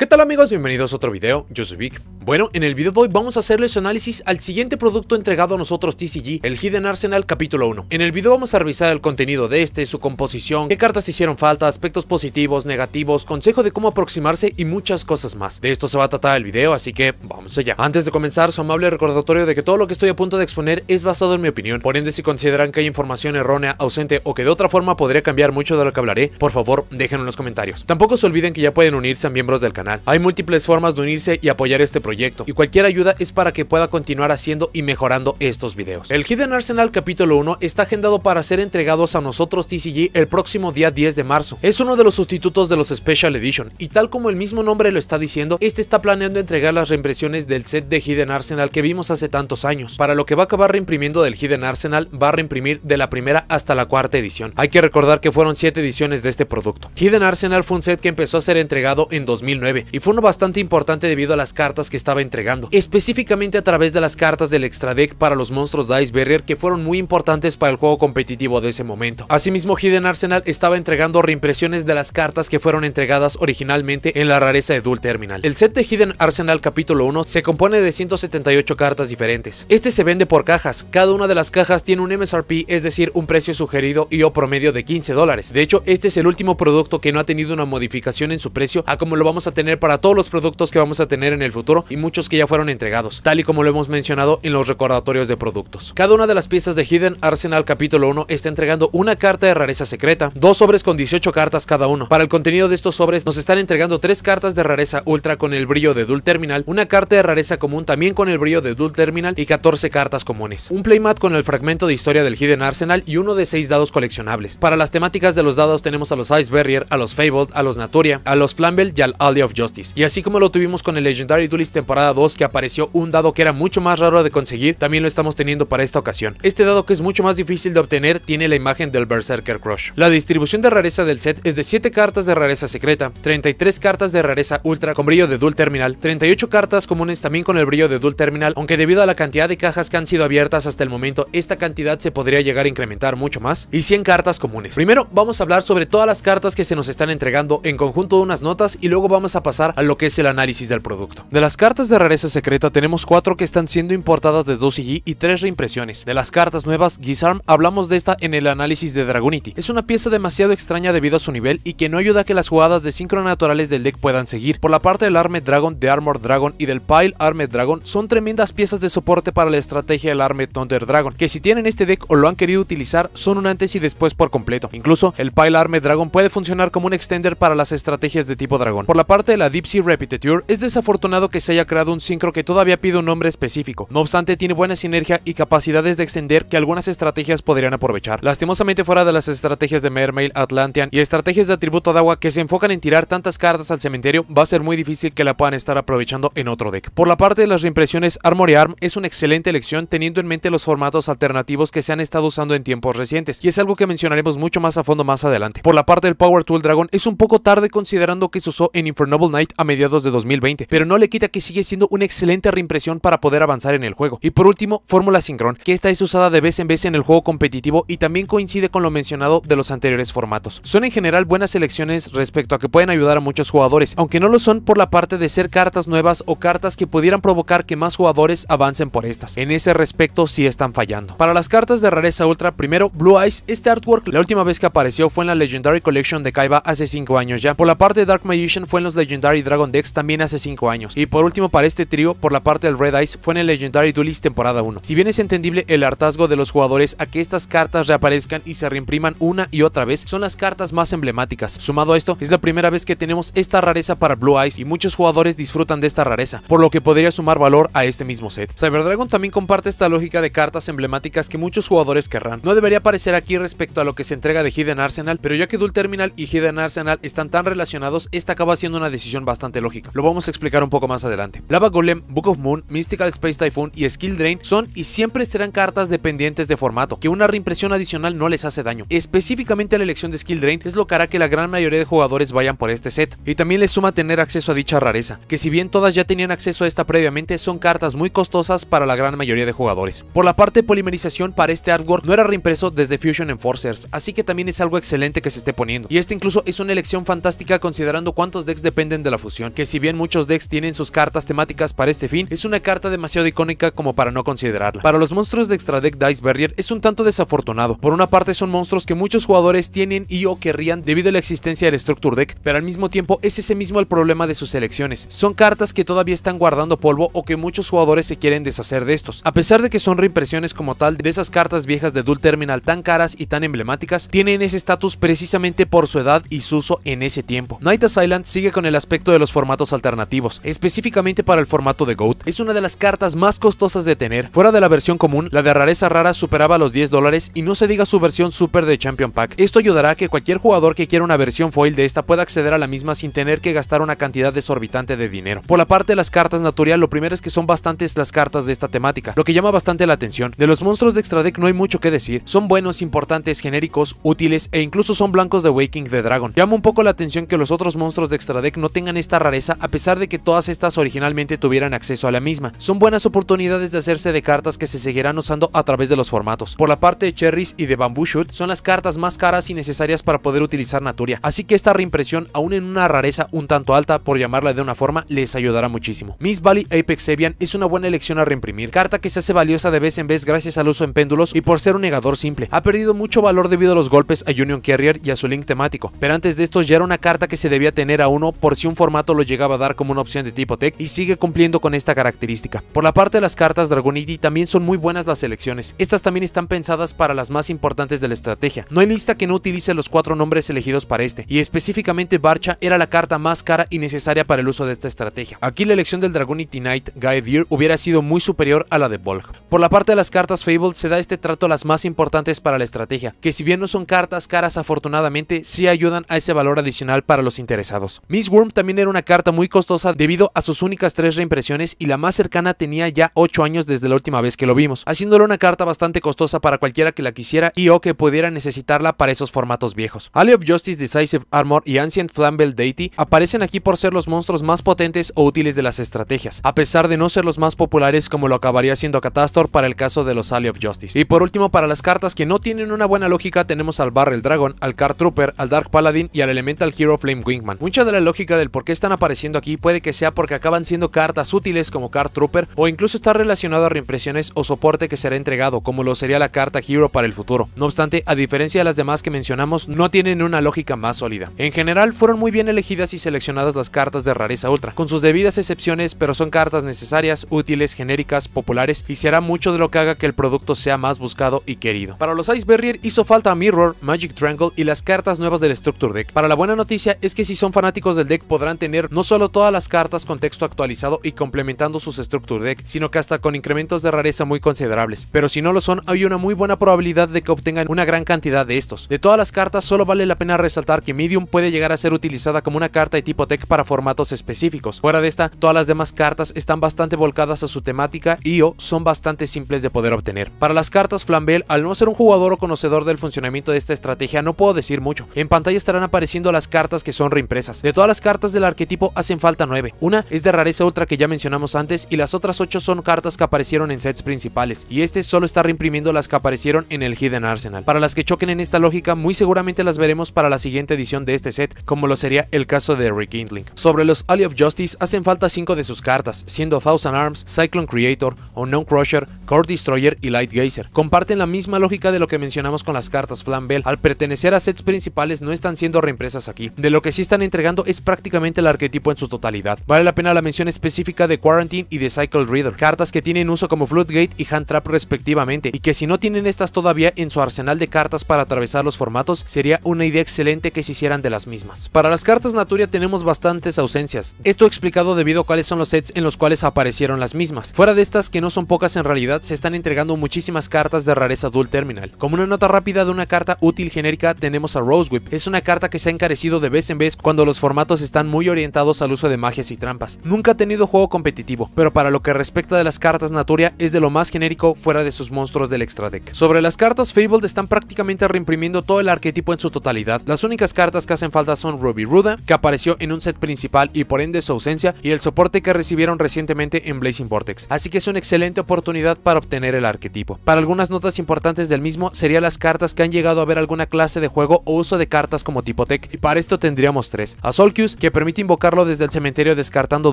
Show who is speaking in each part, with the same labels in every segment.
Speaker 1: ¿Qué tal amigos? Bienvenidos a otro video, yo soy Vic. Bueno, en el video de hoy vamos a hacerles análisis al siguiente producto entregado a nosotros TCG, el Hidden Arsenal capítulo 1. En el video vamos a revisar el contenido de este, su composición, qué cartas hicieron falta, aspectos positivos, negativos, consejo de cómo aproximarse y muchas cosas más. De esto se va a tratar el video, así que vamos allá. Antes de comenzar, su amable recordatorio de que todo lo que estoy a punto de exponer es basado en mi opinión, por ende si consideran que hay información errónea, ausente o que de otra forma podría cambiar mucho de lo que hablaré, por favor déjenlo en los comentarios. Tampoco se olviden que ya pueden unirse a miembros del canal hay múltiples formas de unirse y apoyar este proyecto, y cualquier ayuda es para que pueda continuar haciendo y mejorando estos videos. El Hidden Arsenal capítulo 1 está agendado para ser entregados a nosotros TCG el próximo día 10 de marzo. Es uno de los sustitutos de los Special Edition, y tal como el mismo nombre lo está diciendo, este está planeando entregar las reimpresiones del set de Hidden Arsenal que vimos hace tantos años. Para lo que va a acabar reimprimiendo del Hidden Arsenal, va a reimprimir de la primera hasta la cuarta edición. Hay que recordar que fueron 7 ediciones de este producto. Hidden Arsenal fue un set que empezó a ser entregado en 2009 y fue uno bastante importante debido a las cartas que estaba entregando, específicamente a través de las cartas del extra deck para los monstruos de Barrier que fueron muy importantes para el juego competitivo de ese momento. Asimismo, Hidden Arsenal estaba entregando reimpresiones de las cartas que fueron entregadas originalmente en la rareza de Dual Terminal. El set de Hidden Arsenal capítulo 1 se compone de 178 cartas diferentes. Este se vende por cajas, cada una de las cajas tiene un MSRP, es decir, un precio sugerido y o promedio de 15 dólares. De hecho, este es el último producto que no ha tenido una modificación en su precio a como lo vamos a tener tener para todos los productos que vamos a tener en el futuro y muchos que ya fueron entregados, tal y como lo hemos mencionado en los recordatorios de productos. Cada una de las piezas de Hidden Arsenal capítulo 1 está entregando una carta de rareza secreta, dos sobres con 18 cartas cada uno. Para el contenido de estos sobres nos están entregando tres cartas de rareza ultra con el brillo de Dual Terminal, una carta de rareza común también con el brillo de Dual Terminal y 14 cartas comunes. Un playmat con el fragmento de historia del Hidden Arsenal y uno de 6 dados coleccionables. Para las temáticas de los dados tenemos a los Ice Barrier, a los Fabled, a los Naturia, a los Flamble y al Aldi Justice. Y así como lo tuvimos con el Legendary Duelist temporada 2 que apareció un dado que era mucho más raro de conseguir, también lo estamos teniendo para esta ocasión. Este dado que es mucho más difícil de obtener tiene la imagen del Berserker Crush. La distribución de rareza del set es de 7 cartas de rareza secreta, 33 cartas de rareza ultra con brillo de Duel Terminal, 38 cartas comunes también con el brillo de Duel Terminal, aunque debido a la cantidad de cajas que han sido abiertas hasta el momento, esta cantidad se podría llegar a incrementar mucho más, y 100 cartas comunes. Primero vamos a hablar sobre todas las cartas que se nos están entregando en conjunto de unas notas y luego vamos a pasar a lo que es el análisis del producto. De las cartas de rareza secreta tenemos cuatro que están siendo importadas desde OCG y tres reimpresiones. De las cartas nuevas Gizarm hablamos de esta en el análisis de Dragonity. Es una pieza demasiado extraña debido a su nivel y que no ayuda a que las jugadas de sincro naturales del deck puedan seguir. Por la parte del Armed Dragon, de Armor Dragon y del Pile Armed Dragon son tremendas piezas de soporte para la estrategia del Arme Thunder Dragon, que si tienen este deck o lo han querido utilizar son un antes y después por completo. Incluso el Pile Armed Dragon puede funcionar como un extender para las estrategias de tipo dragón. Por la parte de la Deep Sea Repetiture, es desafortunado que se haya creado un sincro que todavía pide un nombre específico. No obstante, tiene buena sinergia y capacidades de extender que algunas estrategias podrían aprovechar. Lastimosamente fuera de las estrategias de Mermail, Atlantean y estrategias de atributo de agua que se enfocan en tirar tantas cartas al cementerio, va a ser muy difícil que la puedan estar aprovechando en otro deck. Por la parte de las reimpresiones, Armory Arm es una excelente elección teniendo en mente los formatos alternativos que se han estado usando en tiempos recientes, y es algo que mencionaremos mucho más a fondo más adelante. Por la parte del Power Tool Dragon, es un poco tarde considerando que se usó en Inferno Night a mediados de 2020, pero no le quita que sigue siendo una excelente reimpresión para poder avanzar en el juego. Y por último, Fórmula Synchron, que esta es usada de vez en vez en el juego competitivo y también coincide con lo mencionado de los anteriores formatos. Son en general buenas elecciones respecto a que pueden ayudar a muchos jugadores, aunque no lo son por la parte de ser cartas nuevas o cartas que pudieran provocar que más jugadores avancen por estas. En ese respecto sí están fallando. Para las cartas de rareza ultra, primero Blue Eyes, este artwork la última vez que apareció fue en la Legendary Collection de Kaiba hace 5 años ya. Por la parte de Dark Magician fue en los Legendary Dragon Dex también hace 5 años. Y por último para este trío, por la parte del Red Eyes fue en el Legendary Duelist temporada 1. Si bien es entendible el hartazgo de los jugadores a que estas cartas reaparezcan y se reimpriman una y otra vez, son las cartas más emblemáticas. Sumado a esto, es la primera vez que tenemos esta rareza para Blue Eyes y muchos jugadores disfrutan de esta rareza, por lo que podría sumar valor a este mismo set. Cyber Dragon también comparte esta lógica de cartas emblemáticas que muchos jugadores querrán. No debería aparecer aquí respecto a lo que se entrega de Hidden Arsenal, pero ya que Dull Terminal y Hidden Arsenal están tan relacionados, esta acaba siendo una bastante lógica. Lo vamos a explicar un poco más adelante. Lava Golem, Book of Moon, Mystical Space Typhoon y Skill Drain son y siempre serán cartas dependientes de formato, que una reimpresión adicional no les hace daño. Específicamente la elección de Skill Drain es lo que hará que la gran mayoría de jugadores vayan por este set, y también les suma tener acceso a dicha rareza, que si bien todas ya tenían acceso a esta previamente, son cartas muy costosas para la gran mayoría de jugadores. Por la parte de polimerización para este artwork no era reimpreso desde Fusion Enforcers, así que también es algo excelente que se esté poniendo, y esta incluso es una elección fantástica considerando cuántos decks dependen de la fusión, que si bien muchos decks tienen sus cartas temáticas para este fin, es una carta demasiado icónica como para no considerarla. Para los monstruos de Extra Deck Dice Barrier es un tanto desafortunado. Por una parte son monstruos que muchos jugadores tienen y o querrían debido a la existencia del Structure Deck, pero al mismo tiempo es ese mismo el problema de sus elecciones. Son cartas que todavía están guardando polvo o que muchos jugadores se quieren deshacer de estos. A pesar de que son reimpresiones como tal de esas cartas viejas de Dual Terminal tan caras y tan emblemáticas, tienen ese estatus precisamente por su edad y su uso en ese tiempo. Night Island sigue con el el aspecto de los formatos alternativos, específicamente para el formato de GOAT. Es una de las cartas más costosas de tener. Fuera de la versión común, la de rareza rara superaba los 10 dólares y no se diga su versión super de Champion Pack. Esto ayudará a que cualquier jugador que quiera una versión foil de esta pueda acceder a la misma sin tener que gastar una cantidad desorbitante de dinero. Por la parte de las cartas natural, lo primero es que son bastantes las cartas de esta temática, lo que llama bastante la atención. De los monstruos de Extra Deck no hay mucho que decir, son buenos, importantes, genéricos, útiles e incluso son blancos de Waking the Dragon. Llama un poco la atención que los otros monstruos de Extra Deck no tengan esta rareza a pesar de que todas estas originalmente tuvieran acceso a la misma. Son buenas oportunidades de hacerse de cartas que se seguirán usando a través de los formatos. Por la parte de Cherries y de Bamboo Shoot son las cartas más caras y necesarias para poder utilizar Naturia, así que esta reimpresión, aún en una rareza un tanto alta por llamarla de una forma, les ayudará muchísimo. Miss Valley Apex Evian es una buena elección a reimprimir, carta que se hace valiosa de vez en vez gracias al uso en péndulos y por ser un negador simple. Ha perdido mucho valor debido a los golpes a Union Carrier y a su link temático, pero antes de esto ya era una carta que se debía tener a uno por por si un formato lo llegaba a dar como una opción de tipo tech y sigue cumpliendo con esta característica. Por la parte de las cartas Dragonity e también son muy buenas las selecciones. Estas también están pensadas para las más importantes de la estrategia. No hay lista que no utilice los cuatro nombres elegidos para este y específicamente Barcha era la carta más cara y necesaria para el uso de esta estrategia. Aquí la elección del Dragonity e Knight Gaedir, hubiera sido muy superior a la de Volk. Por la parte de las cartas Fable, se da este trato a las más importantes para la estrategia, que si bien no son cartas caras afortunadamente sí ayudan a ese valor adicional para los interesados. Miss también era una carta muy costosa debido a sus únicas tres reimpresiones y la más cercana tenía ya 8 años desde la última vez que lo vimos, haciéndolo una carta bastante costosa para cualquiera que la quisiera y o que pudiera necesitarla para esos formatos viejos. Alley of Justice, Decisive Armor y Ancient Flamble Deity aparecen aquí por ser los monstruos más potentes o útiles de las estrategias, a pesar de no ser los más populares como lo acabaría siendo Catastor para el caso de los Alley of Justice. Y por último, para las cartas que no tienen una buena lógica tenemos al Barrel Dragon, al Car Trooper, al Dark Paladin y al Elemental Hero Flame Wingman. Mucha de la lógica del por qué están apareciendo aquí puede que sea porque acaban siendo cartas útiles como Card Trooper o incluso está relacionado a reimpresiones o soporte que será entregado, como lo sería la carta Hero para el futuro. No obstante, a diferencia de las demás que mencionamos, no tienen una lógica más sólida. En general, fueron muy bien elegidas y seleccionadas las cartas de rareza ultra, con sus debidas excepciones, pero son cartas necesarias, útiles, genéricas, populares y se mucho de lo que haga que el producto sea más buscado y querido. Para los Ice Barrier hizo falta Mirror, Magic Triangle y las cartas nuevas del Structure Deck. Para la buena noticia es que si son fanáticos del deck podrán tener no solo todas las cartas con texto actualizado y complementando sus Structure Deck, sino que hasta con incrementos de rareza muy considerables. Pero si no lo son, hay una muy buena probabilidad de que obtengan una gran cantidad de estos. De todas las cartas, solo vale la pena resaltar que Medium puede llegar a ser utilizada como una carta de tipo Tech para formatos específicos. Fuera de esta, todas las demás cartas están bastante volcadas a su temática y o son bastante simples de poder obtener. Para las cartas Flambel, al no ser un jugador o conocedor del funcionamiento de esta estrategia, no puedo decir mucho. En pantalla estarán apareciendo las cartas que son reimpresas. De todas las cartas cartas del arquetipo hacen falta 9. Una es de rareza ultra que ya mencionamos antes y las otras 8 son cartas que aparecieron en sets principales y este solo está reimprimiendo las que aparecieron en el Hidden Arsenal. Para las que choquen en esta lógica muy seguramente las veremos para la siguiente edición de este set como lo sería el caso de Rekindling. Sobre los Ali of Justice hacen falta 5 de sus cartas siendo Thousand Arms, Cyclone Creator, Unknown Crusher, Core Destroyer y Light Gazer. Comparten la misma lógica de lo que mencionamos con las cartas Flambell. Al pertenecer a sets principales no están siendo reimpresas aquí. De lo que sí están entregando es prácticamente prácticamente el arquetipo en su totalidad. Vale la pena la mención específica de Quarantine y de Cycle Reader, cartas que tienen uso como Floodgate y Hand Trap respectivamente, y que si no tienen estas todavía en su arsenal de cartas para atravesar los formatos, sería una idea excelente que se hicieran de las mismas. Para las cartas Naturia tenemos bastantes ausencias, esto explicado debido a cuáles son los sets en los cuales aparecieron las mismas. Fuera de estas, que no son pocas en realidad, se están entregando muchísimas cartas de rareza Dual Terminal. Como una nota rápida de una carta útil genérica tenemos a Rose Whip, es una carta que se ha encarecido de vez en vez cuando los formatos están muy orientados al uso de magias y trampas. Nunca ha tenido juego competitivo, pero para lo que respecta de las cartas Naturia es de lo más genérico fuera de sus monstruos del extra deck. Sobre las cartas Fabled están prácticamente reimprimiendo todo el arquetipo en su totalidad. Las únicas cartas que hacen falta son Ruby Ruda, que apareció en un set principal y por ende su ausencia, y el soporte que recibieron recientemente en Blazing Vortex. Así que es una excelente oportunidad para obtener el arquetipo. Para algunas notas importantes del mismo serían las cartas que han llegado a ver alguna clase de juego o uso de cartas como tipo tech, y para esto tendríamos tres. A que permite invocarlo desde el cementerio descartando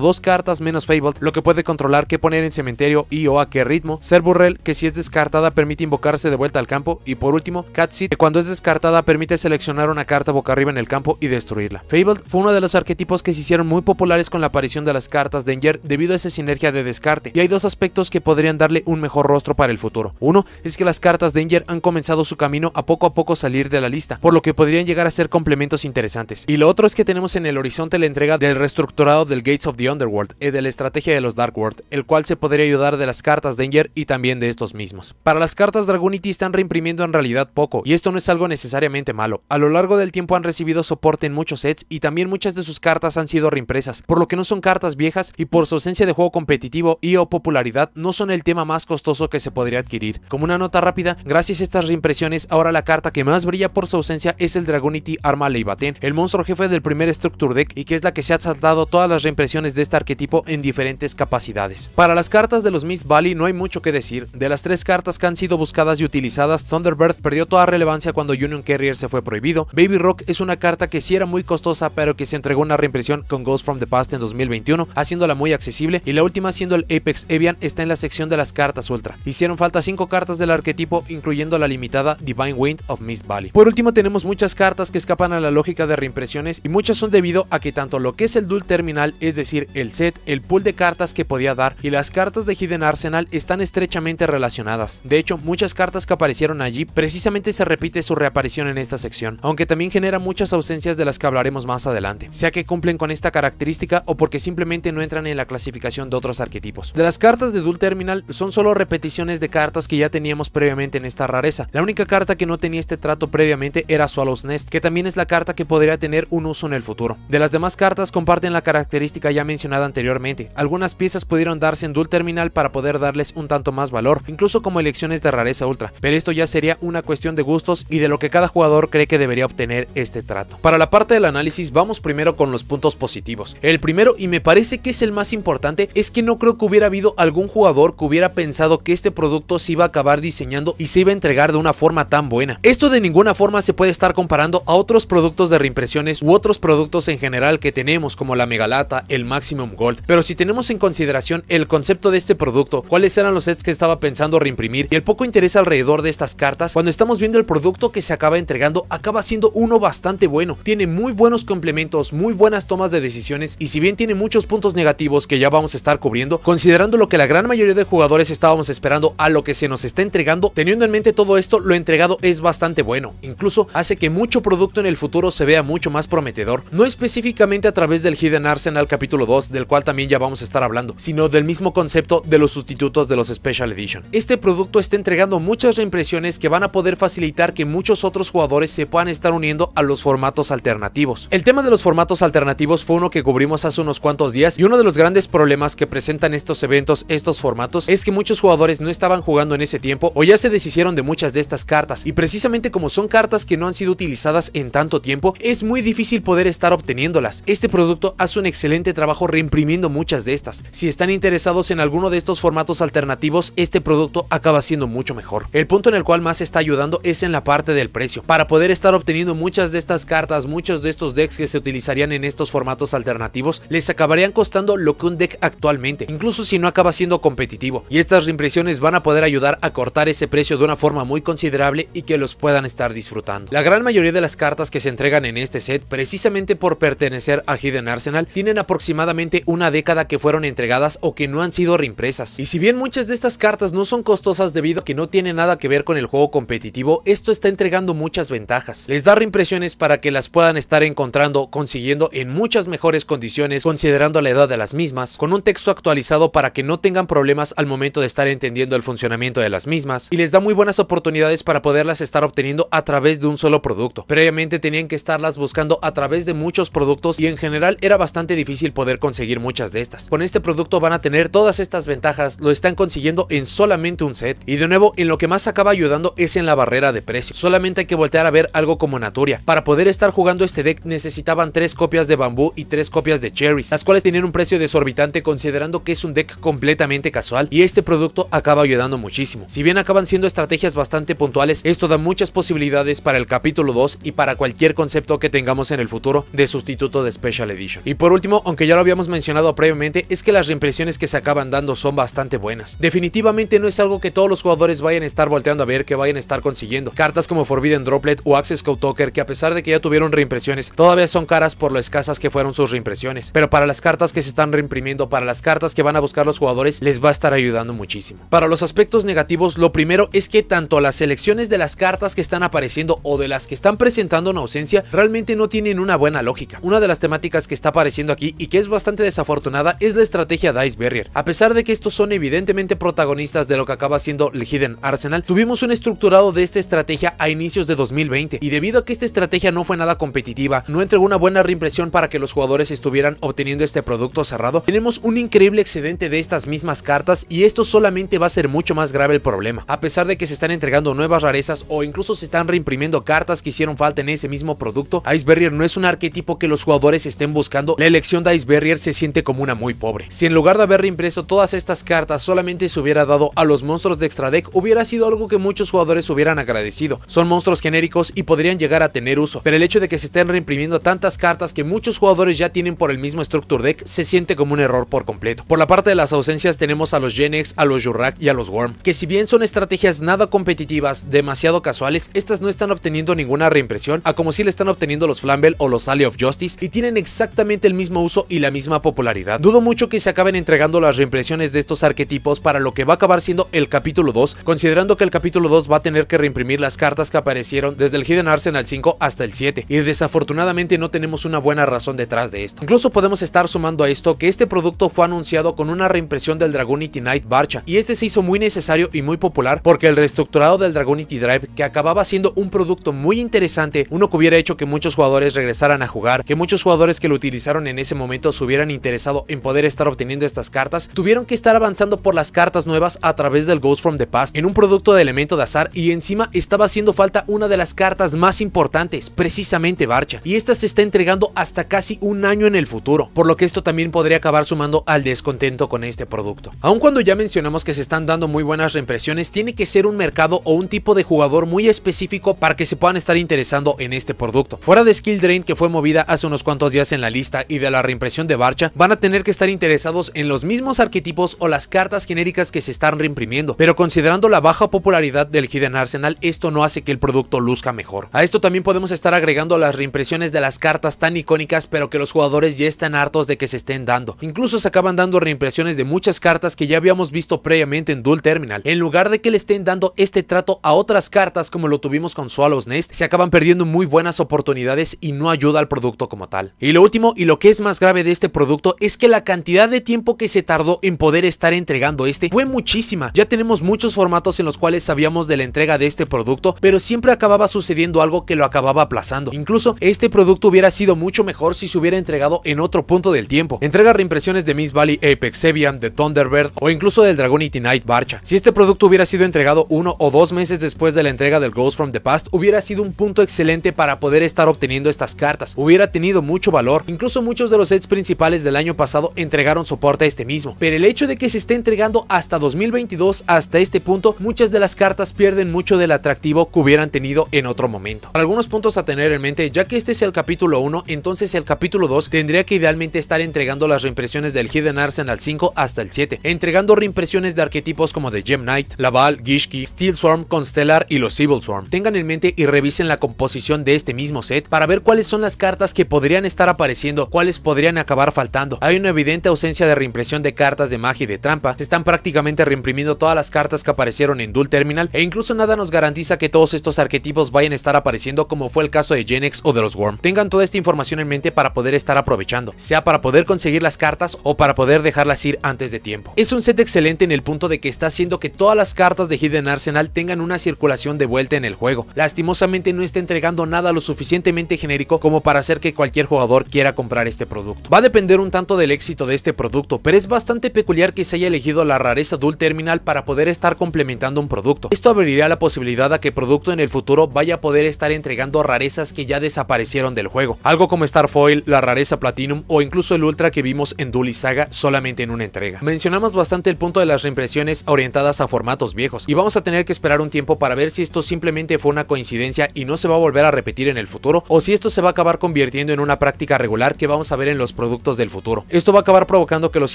Speaker 1: dos cartas menos Fabled, lo que puede controlar qué poner en cementerio y o a qué ritmo. Ser Burrell que si es descartada permite invocarse de vuelta al campo. Y por último, Catseed, que cuando es descartada permite seleccionar una carta boca arriba en el campo y destruirla. Fabled fue uno de los arquetipos que se hicieron muy populares con la aparición de las cartas Danger debido a esa sinergia de descarte, y hay dos aspectos que podrían darle un mejor rostro para el futuro. Uno es que las cartas Danger han comenzado su camino a poco a poco salir de la lista, por lo que podrían llegar a ser complementos interesantes. Y lo otro es que tenemos en el horizonte horizonte la entrega del reestructurado del Gates of the Underworld y eh, de la estrategia de los Dark World, el cual se podría ayudar de las cartas Danger y también de estos mismos. Para las cartas Dragonity están reimprimiendo en realidad poco, y esto no es algo necesariamente malo. A lo largo del tiempo han recibido soporte en muchos sets y también muchas de sus cartas han sido reimpresas, por lo que no son cartas viejas y por su ausencia de juego competitivo y o popularidad no son el tema más costoso que se podría adquirir. Como una nota rápida, gracias a estas reimpresiones, ahora la carta que más brilla por su ausencia es el Dragonity Arma Leibaten, el monstruo jefe del primer Structure y que es la que se ha saltado todas las reimpresiones de este arquetipo en diferentes capacidades. Para las cartas de los Mist Valley no hay mucho que decir, de las tres cartas que han sido buscadas y utilizadas, Thunderbird perdió toda relevancia cuando Union Carrier se fue prohibido, Baby Rock es una carta que sí era muy costosa pero que se entregó una reimpresión con Ghost from the Past en 2021, haciéndola muy accesible y la última siendo el Apex Evian está en la sección de las cartas Ultra. Hicieron falta cinco cartas del arquetipo incluyendo la limitada Divine Wind of Mist Valley. Por último tenemos muchas cartas que escapan a la lógica de reimpresiones y muchas son debido a que tanto lo que es el Dual Terminal, es decir, el set, el pool de cartas que podía dar y las cartas de Hidden Arsenal están estrechamente relacionadas. De hecho, muchas cartas que aparecieron allí precisamente se repite su reaparición en esta sección, aunque también genera muchas ausencias de las que hablaremos más adelante, sea que cumplen con esta característica o porque simplemente no entran en la clasificación de otros arquetipos. De las cartas de Dual Terminal son solo repeticiones de cartas que ya teníamos previamente en esta rareza. La única carta que no tenía este trato previamente era Swallow's Nest, que también es la carta que podría tener un uso en el futuro las demás cartas comparten la característica ya mencionada anteriormente. Algunas piezas pudieron darse en Dual Terminal para poder darles un tanto más valor, incluso como elecciones de rareza ultra, pero esto ya sería una cuestión de gustos y de lo que cada jugador cree que debería obtener este trato. Para la parte del análisis vamos primero con los puntos positivos. El primero, y me parece que es el más importante, es que no creo que hubiera habido algún jugador que hubiera pensado que este producto se iba a acabar diseñando y se iba a entregar de una forma tan buena. Esto de ninguna forma se puede estar comparando a otros productos de reimpresiones u otros productos en general general que tenemos como la Megalata, el Maximum Gold. Pero si tenemos en consideración el concepto de este producto, cuáles eran los sets que estaba pensando reimprimir y el poco interés alrededor de estas cartas, cuando estamos viendo el producto que se acaba entregando, acaba siendo uno bastante bueno. Tiene muy buenos complementos, muy buenas tomas de decisiones y si bien tiene muchos puntos negativos que ya vamos a estar cubriendo, considerando lo que la gran mayoría de jugadores estábamos esperando a lo que se nos está entregando, teniendo en mente todo esto, lo entregado es bastante bueno. Incluso hace que mucho producto en el futuro se vea mucho más prometedor. No específicamente específicamente a través del Hidden Arsenal capítulo 2, del cual también ya vamos a estar hablando, sino del mismo concepto de los sustitutos de los Special Edition. Este producto está entregando muchas reimpresiones que van a poder facilitar que muchos otros jugadores se puedan estar uniendo a los formatos alternativos. El tema de los formatos alternativos fue uno que cubrimos hace unos cuantos días y uno de los grandes problemas que presentan estos eventos, estos formatos, es que muchos jugadores no estaban jugando en ese tiempo o ya se deshicieron de muchas de estas cartas y precisamente como son cartas que no han sido utilizadas en tanto tiempo, es muy difícil poder estar obteniendo este producto hace un excelente trabajo reimprimiendo muchas de estas. Si están interesados en alguno de estos formatos alternativos, este producto acaba siendo mucho mejor. El punto en el cual más está ayudando es en la parte del precio, para poder estar obteniendo muchas de estas cartas, muchos de estos decks que se utilizarían en estos formatos alternativos, les acabarían costando lo que un deck actualmente, incluso si no acaba siendo competitivo. Y estas reimpresiones van a poder ayudar a cortar ese precio de una forma muy considerable y que los puedan estar disfrutando. La gran mayoría de las cartas que se entregan en este set, precisamente por pertenecer a Hidden Arsenal tienen aproximadamente una década que fueron entregadas o que no han sido reimpresas. Y si bien muchas de estas cartas no son costosas debido a que no tienen nada que ver con el juego competitivo, esto está entregando muchas ventajas. Les da reimpresiones para que las puedan estar encontrando, consiguiendo en muchas mejores condiciones considerando la edad de las mismas, con un texto actualizado para que no tengan problemas al momento de estar entendiendo el funcionamiento de las mismas, y les da muy buenas oportunidades para poderlas estar obteniendo a través de un solo producto. Previamente tenían que estarlas buscando a través de muchos productos y en general era bastante difícil poder conseguir muchas de estas. Con este producto van a tener todas estas ventajas, lo están consiguiendo en solamente un set. Y de nuevo, en lo que más acaba ayudando es en la barrera de precio. Solamente hay que voltear a ver algo como Naturia. Para poder estar jugando este deck necesitaban tres copias de bambú y tres copias de cherries, las cuales tienen un precio desorbitante considerando que es un deck completamente casual y este producto acaba ayudando muchísimo. Si bien acaban siendo estrategias bastante puntuales, esto da muchas posibilidades para el capítulo 2 y para cualquier concepto que tengamos en el futuro de sus de Special Edition. Y por último, aunque ya lo habíamos mencionado previamente, es que las reimpresiones que se acaban dando son bastante buenas. Definitivamente no es algo que todos los jugadores vayan a estar volteando a ver, que vayan a estar consiguiendo. Cartas como Forbidden Droplet o Access Code Talker, que a pesar de que ya tuvieron reimpresiones, todavía son caras por lo escasas que fueron sus reimpresiones. Pero para las cartas que se están reimprimiendo, para las cartas que van a buscar los jugadores, les va a estar ayudando muchísimo. Para los aspectos negativos, lo primero es que tanto las selecciones de las cartas que están apareciendo o de las que están presentando una ausencia realmente no tienen una buena lógica. Una de las temáticas que está apareciendo aquí y que es bastante desafortunada es la estrategia de Ice Barrier. A pesar de que estos son evidentemente protagonistas de lo que acaba siendo el Hidden Arsenal, tuvimos un estructurado de esta estrategia a inicios de 2020 y debido a que esta estrategia no fue nada competitiva, no entregó una buena reimpresión para que los jugadores estuvieran obteniendo este producto cerrado, tenemos un increíble excedente de estas mismas cartas y esto solamente va a ser mucho más grave el problema. A pesar de que se están entregando nuevas rarezas o incluso se están reimprimiendo cartas que hicieron falta en ese mismo producto, Ice Barrier no es un arquetipo que los jugadores estén buscando, la elección de Ice Barrier se siente como una muy pobre. Si en lugar de haber reimpreso todas estas cartas solamente se hubiera dado a los monstruos de extra deck, hubiera sido algo que muchos jugadores hubieran agradecido. Son monstruos genéricos y podrían llegar a tener uso, pero el hecho de que se estén reimprimiendo tantas cartas que muchos jugadores ya tienen por el mismo Structure Deck se siente como un error por completo. Por la parte de las ausencias tenemos a los Genex, a los Jurak y a los Worm, que si bien son estrategias nada competitivas, demasiado casuales, estas no están obteniendo ninguna reimpresión, a como si le están obteniendo los Flamble o los Alley of Just y tienen exactamente el mismo uso y la misma popularidad. Dudo mucho que se acaben entregando las reimpresiones de estos arquetipos para lo que va a acabar siendo el capítulo 2, considerando que el capítulo 2 va a tener que reimprimir las cartas que aparecieron desde el Hidden Arsenal 5 hasta el 7 y desafortunadamente no tenemos una buena razón detrás de esto. Incluso podemos estar sumando a esto que este producto fue anunciado con una reimpresión del Dragonity Knight Barcha y este se hizo muy necesario y muy popular porque el reestructurado del Dragonity Drive que acababa siendo un producto muy interesante, uno que hubiera hecho que muchos jugadores regresaran a jugar, que muchos jugadores que lo utilizaron en ese momento se hubieran interesado en poder estar obteniendo estas cartas, tuvieron que estar avanzando por las cartas nuevas a través del Ghost from the Past en un producto de elemento de azar y encima estaba haciendo falta una de las cartas más importantes, precisamente Barcha, y esta se está entregando hasta casi un año en el futuro, por lo que esto también podría acabar sumando al descontento con este producto. Aun cuando ya mencionamos que se están dando muy buenas reimpresiones, tiene que ser un mercado o un tipo de jugador muy específico para que se puedan estar interesando en este producto. Fuera de Skill Drain que fue movida a unos cuantos días en la lista y de la reimpresión de Barcha, van a tener que estar interesados en los mismos arquetipos o las cartas genéricas que se están reimprimiendo, pero considerando la baja popularidad del Hidden Arsenal, esto no hace que el producto luzca mejor. A esto también podemos estar agregando las reimpresiones de las cartas tan icónicas, pero que los jugadores ya están hartos de que se estén dando. Incluso se acaban dando reimpresiones de muchas cartas que ya habíamos visto previamente en Dual Terminal. En lugar de que le estén dando este trato a otras cartas como lo tuvimos con Swallow's Nest, se acaban perdiendo muy buenas oportunidades y no ayuda al producto como tal. Y lo último y lo que es más grave de este producto es que la cantidad de tiempo que se tardó en poder estar entregando este fue muchísima. Ya tenemos muchos formatos en los cuales sabíamos de la entrega de este producto, pero siempre acababa sucediendo algo que lo acababa aplazando. Incluso este producto hubiera sido mucho mejor si se hubiera entregado en otro punto del tiempo. Entrega reimpresiones de Miss Valley, Apex, Sevian, de Thunderbird o incluso del Dragonity Night Barcha. Si este producto hubiera sido entregado uno o dos meses después de la entrega del Ghost from the Past, hubiera sido un punto excelente para poder estar obteniendo estas cartas. Hubiera tenido mucho valor. Incluso muchos de los sets principales del año pasado entregaron soporte a este mismo. Pero el hecho de que se esté entregando hasta 2022, hasta este punto, muchas de las cartas pierden mucho del atractivo que hubieran tenido en otro momento. Algunos puntos a tener en mente, ya que este es el capítulo 1, entonces el capítulo 2 tendría que idealmente estar entregando las reimpresiones del Hidden Arsenal 5 hasta el 7, entregando reimpresiones de arquetipos como de Gem Knight, Laval, Gishki, Steel Swarm, Constellar y los Evil Swarm. Tengan en mente y revisen la composición de este mismo set para ver cuáles son las cartas que que podrían estar apareciendo, cuáles podrían acabar faltando. Hay una evidente ausencia de reimpresión de cartas de magia y de trampa. Se están prácticamente reimprimiendo todas las cartas que aparecieron en Dual Terminal e incluso nada nos garantiza que todos estos arquetipos vayan a estar apareciendo como fue el caso de Genex o de los Worm. Tengan toda esta información en mente para poder estar aprovechando, sea para poder conseguir las cartas o para poder dejarlas ir antes de tiempo. Es un set excelente en el punto de que está haciendo que todas las cartas de Hidden Arsenal tengan una circulación de vuelta en el juego. Lastimosamente no está entregando nada lo suficientemente genérico como para hacer que cualquier jugador quiera comprar este producto. Va a depender un tanto del éxito de este producto, pero es bastante peculiar que se haya elegido la rareza Dual Terminal para poder estar complementando un producto. Esto abriría la posibilidad a que producto en el futuro vaya a poder estar entregando rarezas que ya desaparecieron del juego. Algo como Star Foil, la rareza Platinum o incluso el Ultra que vimos en Dual y Saga solamente en una entrega. Mencionamos bastante el punto de las reimpresiones orientadas a formatos viejos y vamos a tener que esperar un tiempo para ver si esto simplemente fue una coincidencia y no se va a volver a repetir en el futuro o si esto se va a acabar convirtiendo en una práctica regular que vamos a ver en los productos del futuro. Esto va a acabar provocando que los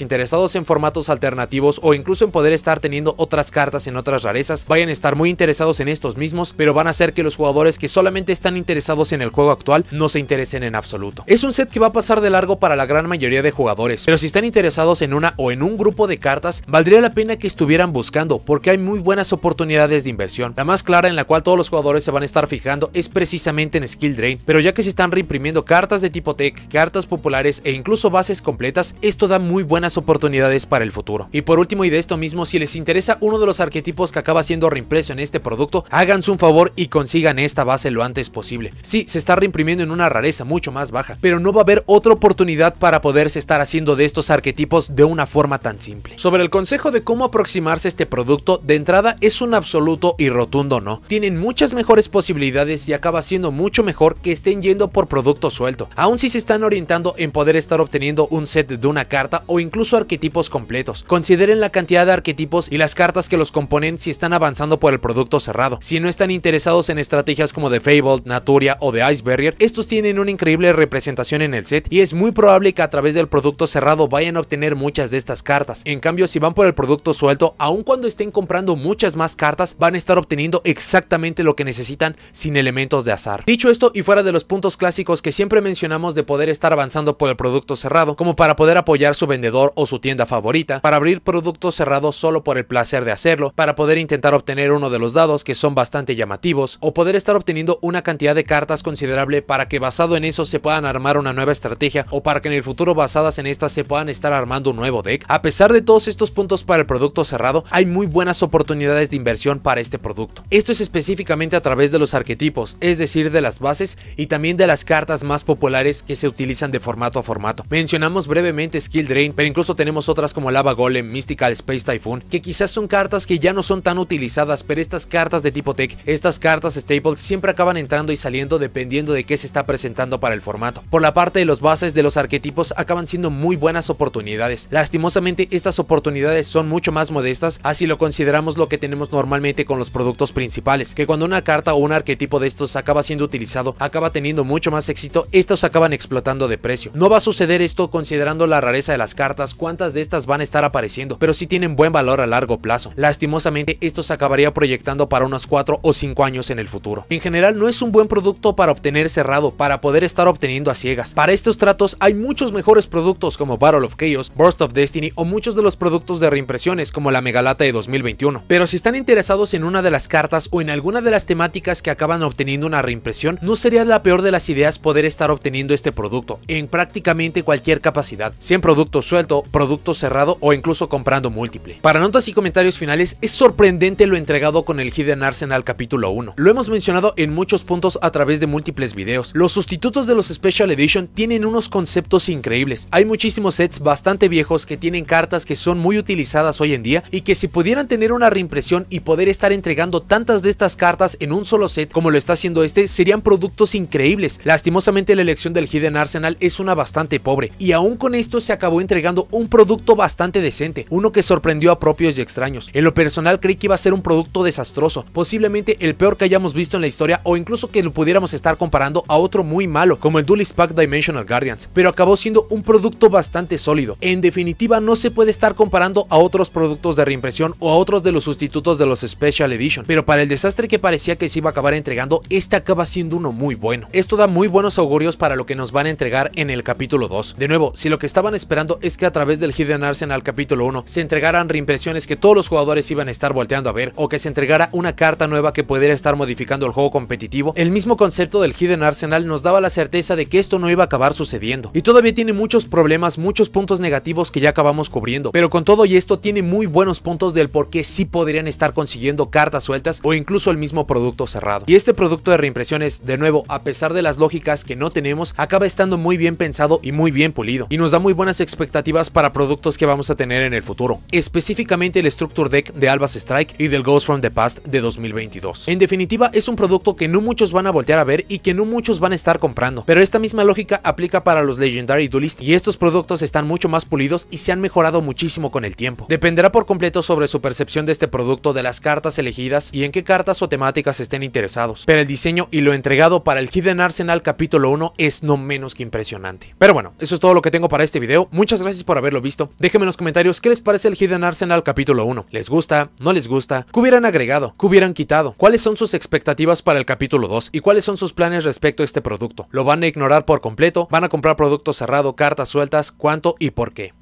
Speaker 1: interesados en formatos alternativos o incluso en poder estar teniendo otras cartas en otras rarezas vayan a estar muy interesados en estos mismos, pero van a hacer que los jugadores que solamente están interesados en el juego actual no se interesen en absoluto. Es un set que va a pasar de largo para la gran mayoría de jugadores, pero si están interesados en una o en un grupo de cartas, valdría la pena que estuvieran buscando porque hay muy buenas oportunidades de inversión. La más clara en la cual todos los jugadores se van a estar fijando es precisamente en Skill Drain, pero ya que se están reimprimiendo cartas, cartas de tipo tech, cartas populares e incluso bases completas, esto da muy buenas oportunidades para el futuro. Y por último y de esto mismo, si les interesa uno de los arquetipos que acaba siendo reimpreso en este producto, háganse un favor y consigan esta base lo antes posible. Sí, se está reimprimiendo en una rareza mucho más baja, pero no va a haber otra oportunidad para poderse estar haciendo de estos arquetipos de una forma tan simple. Sobre el consejo de cómo aproximarse a este producto, de entrada es un absoluto y rotundo no. Tienen muchas mejores posibilidades y acaba siendo mucho mejor que estén yendo por productos Aún si se están orientando en poder estar obteniendo un set de una carta o incluso arquetipos completos. Consideren la cantidad de arquetipos y las cartas que los componen si están avanzando por el producto cerrado. Si no están interesados en estrategias como de Fable, Naturia o The Ice Barrier, estos tienen una increíble representación en el set y es muy probable que a través del producto cerrado vayan a obtener muchas de estas cartas. En cambio, si van por el producto suelto, aun cuando estén comprando muchas más cartas, van a estar obteniendo exactamente lo que necesitan sin elementos de azar. Dicho esto y fuera de los puntos clásicos que siempre mencionamos de poder estar avanzando por el producto cerrado, como para poder apoyar su vendedor o su tienda favorita, para abrir productos cerrados solo por el placer de hacerlo, para poder intentar obtener uno de los dados que son bastante llamativos, o poder estar obteniendo una cantidad de cartas considerable para que basado en eso se puedan armar una nueva estrategia o para que en el futuro basadas en estas se puedan estar armando un nuevo deck. A pesar de todos estos puntos para el producto cerrado, hay muy buenas oportunidades de inversión para este producto. Esto es específicamente a través de los arquetipos, es decir, de las bases y también de las cartas más populares que se utilizan de formato a formato. Mencionamos brevemente Skill Drain, pero incluso tenemos otras como Lava Golem, Mystical Space Typhoon, que quizás son cartas que ya no son tan utilizadas, pero estas cartas de tipo tech, estas cartas staples siempre acaban entrando y saliendo dependiendo de qué se está presentando para el formato. Por la parte de los bases de los arquetipos acaban siendo muy buenas oportunidades. Lastimosamente estas oportunidades son mucho más modestas, así lo consideramos lo que tenemos normalmente con los productos principales, que cuando una carta o un arquetipo de estos acaba siendo utilizado, acaba teniendo mucho más éxito estos acaban explotando de precio. No va a suceder esto considerando la rareza de las cartas, cuántas de estas van a estar apareciendo, pero si tienen buen valor a largo plazo. Lastimosamente, esto se acabaría proyectando para unos 4 o 5 años en el futuro. En general, no es un buen producto para obtener cerrado, para poder estar obteniendo a ciegas. Para estos tratos hay muchos mejores productos como Battle of Chaos, Burst of Destiny o muchos de los productos de reimpresiones como la Megalata de 2021. Pero si están interesados en una de las cartas o en alguna de las temáticas que acaban obteniendo una reimpresión, no sería la peor de las ideas poder estar obteniendo este producto en prácticamente cualquier capacidad, sea en producto suelto, producto cerrado o incluso comprando múltiple. Para notas y comentarios finales, es sorprendente lo entregado con el Hidden Arsenal capítulo 1. Lo hemos mencionado en muchos puntos a través de múltiples videos. Los sustitutos de los Special Edition tienen unos conceptos increíbles. Hay muchísimos sets bastante viejos que tienen cartas que son muy utilizadas hoy en día y que si pudieran tener una reimpresión y poder estar entregando tantas de estas cartas en un solo set como lo está haciendo este, serían productos increíbles. Lastimosamente la elección del Hidden Arsenal es una bastante pobre, y aún con esto se acabó entregando un producto bastante decente, uno que sorprendió a propios y extraños. En lo personal creí que iba a ser un producto desastroso, posiblemente el peor que hayamos visto en la historia o incluso que lo pudiéramos estar comparando a otro muy malo, como el Duelist Pack Dimensional Guardians, pero acabó siendo un producto bastante sólido. En definitiva, no se puede estar comparando a otros productos de reimpresión o a otros de los sustitutos de los Special Edition, pero para el desastre que parecía que se iba a acabar entregando, este acaba siendo uno muy bueno. Esto da muy buenos augurios para lo que nos van a entregar en el capítulo 2. De nuevo, si lo que estaban esperando es que a través del Hidden Arsenal capítulo 1 se entregaran reimpresiones que todos los jugadores iban a estar volteando a ver o que se entregara una carta nueva que pudiera estar modificando el juego competitivo, el mismo concepto del Hidden Arsenal nos daba la certeza de que esto no iba a acabar sucediendo. Y todavía tiene muchos problemas, muchos puntos negativos que ya acabamos cubriendo, pero con todo y esto tiene muy buenos puntos del por qué sí podrían estar consiguiendo cartas sueltas o incluso el mismo producto cerrado. Y este producto de reimpresiones, de nuevo, a pesar de las lógicas que no no tenemos acaba estando muy bien pensado y muy bien pulido, y nos da muy buenas expectativas para productos que vamos a tener en el futuro, específicamente el Structure Deck de Albas Strike y del Ghost from the Past de 2022. En definitiva, es un producto que no muchos van a voltear a ver y que no muchos van a estar comprando, pero esta misma lógica aplica para los Legendary Duelist y estos productos están mucho más pulidos y se han mejorado muchísimo con el tiempo. Dependerá por completo sobre su percepción de este producto, de las cartas elegidas y en qué cartas o temáticas estén interesados, pero el diseño y lo entregado para el Hidden Arsenal capítulo es no menos que impresionante. Pero bueno, eso es todo lo que tengo para este video. Muchas gracias por haberlo visto. Déjenme en los comentarios qué les parece el Hidden Arsenal capítulo 1. ¿Les gusta? ¿No les gusta? ¿Qué hubieran agregado? ¿Qué hubieran quitado? ¿Cuáles son sus expectativas para el capítulo 2? ¿Y cuáles son sus planes respecto a este producto? ¿Lo van a ignorar por completo? ¿Van a comprar producto cerrado, cartas sueltas? ¿Cuánto y por qué?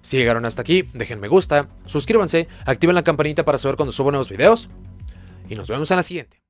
Speaker 1: Si llegaron hasta aquí, dejen me gusta, suscríbanse, activen la campanita para saber cuando subo nuevos videos y nos vemos en la siguiente.